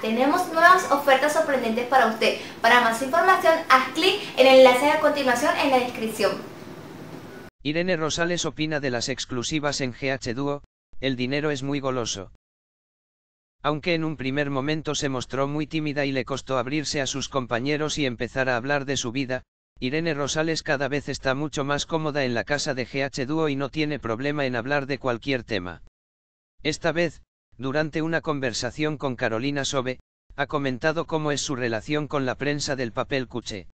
tenemos nuevas ofertas sorprendentes para usted. Para más información, haz clic en el enlace a continuación en la descripción. Irene Rosales opina de las exclusivas en GH Duo, el dinero es muy goloso. Aunque en un primer momento se mostró muy tímida y le costó abrirse a sus compañeros y empezar a hablar de su vida, Irene Rosales cada vez está mucho más cómoda en la casa de GH Duo y no tiene problema en hablar de cualquier tema. Esta vez, durante una conversación con Carolina Sobe, ha comentado cómo es su relación con la prensa del papel cuché.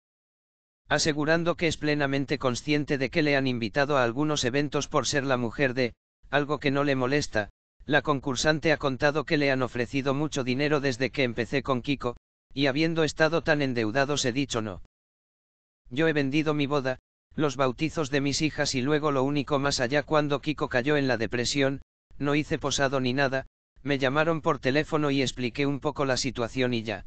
Asegurando que es plenamente consciente de que le han invitado a algunos eventos por ser la mujer de, algo que no le molesta, la concursante ha contado que le han ofrecido mucho dinero desde que empecé con Kiko, y habiendo estado tan endeudados he dicho no. Yo he vendido mi boda, los bautizos de mis hijas y luego lo único más allá cuando Kiko cayó en la depresión, no hice posado ni nada, me llamaron por teléfono y expliqué un poco la situación y ya.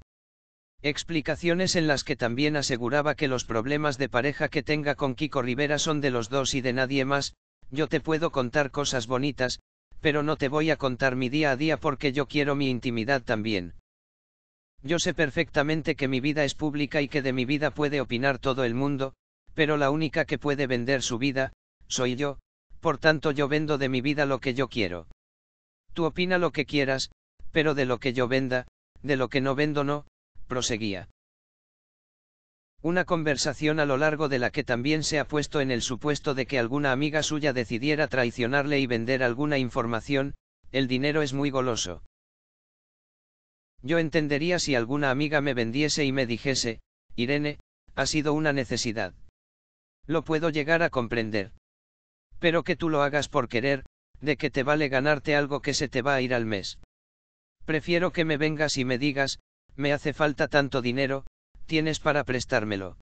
Explicaciones en las que también aseguraba que los problemas de pareja que tenga con Kiko Rivera son de los dos y de nadie más, yo te puedo contar cosas bonitas, pero no te voy a contar mi día a día porque yo quiero mi intimidad también. Yo sé perfectamente que mi vida es pública y que de mi vida puede opinar todo el mundo, pero la única que puede vender su vida, soy yo, por tanto yo vendo de mi vida lo que yo quiero. Tú opina lo que quieras, pero de lo que yo venda, de lo que no vendo no, proseguía. Una conversación a lo largo de la que también se ha puesto en el supuesto de que alguna amiga suya decidiera traicionarle y vender alguna información, el dinero es muy goloso. Yo entendería si alguna amiga me vendiese y me dijese, Irene, ha sido una necesidad. Lo puedo llegar a comprender. Pero que tú lo hagas por querer, de que te vale ganarte algo que se te va a ir al mes. Prefiero que me vengas y me digas, me hace falta tanto dinero, tienes para prestármelo.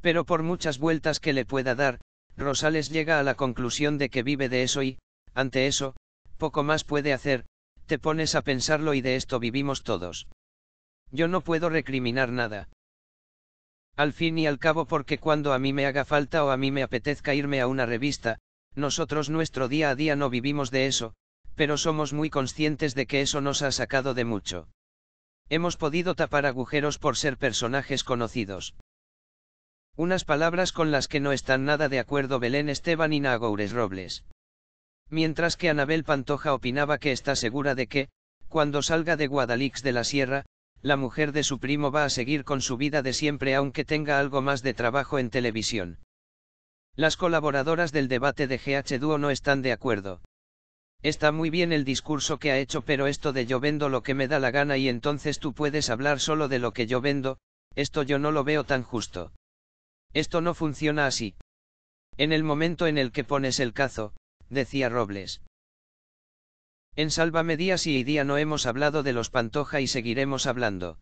Pero por muchas vueltas que le pueda dar, Rosales llega a la conclusión de que vive de eso y, ante eso, poco más puede hacer, te pones a pensarlo y de esto vivimos todos. Yo no puedo recriminar nada. Al fin y al cabo porque cuando a mí me haga falta o a mí me apetezca irme a una revista, nosotros nuestro día a día no vivimos de eso, pero somos muy conscientes de que eso nos ha sacado de mucho. Hemos podido tapar agujeros por ser personajes conocidos. Unas palabras con las que no están nada de acuerdo Belén Esteban y Nagoures Robles. Mientras que Anabel Pantoja opinaba que está segura de que, cuando salga de Guadalix de la Sierra, la mujer de su primo va a seguir con su vida de siempre aunque tenga algo más de trabajo en televisión. Las colaboradoras del debate de GH Duo no están de acuerdo. Está muy bien el discurso que ha hecho, pero esto de yo vendo lo que me da la gana y entonces tú puedes hablar solo de lo que yo vendo, esto yo no lo veo tan justo. Esto no funciona así. En el momento en el que pones el cazo, decía Robles. En Sálvame día y día no hemos hablado de los Pantoja y seguiremos hablando.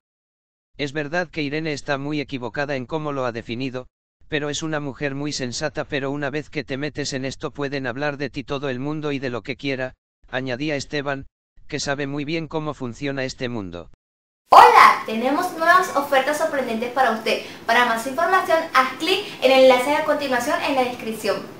Es verdad que Irene está muy equivocada en cómo lo ha definido, pero es una mujer muy sensata, pero una vez que te metes en esto pueden hablar de ti todo el mundo y de lo que quiera, añadía Esteban, que sabe muy bien cómo funciona este mundo. Hola, tenemos nuevas ofertas sorprendentes para usted. Para más información, haz clic en el enlace a continuación en la descripción.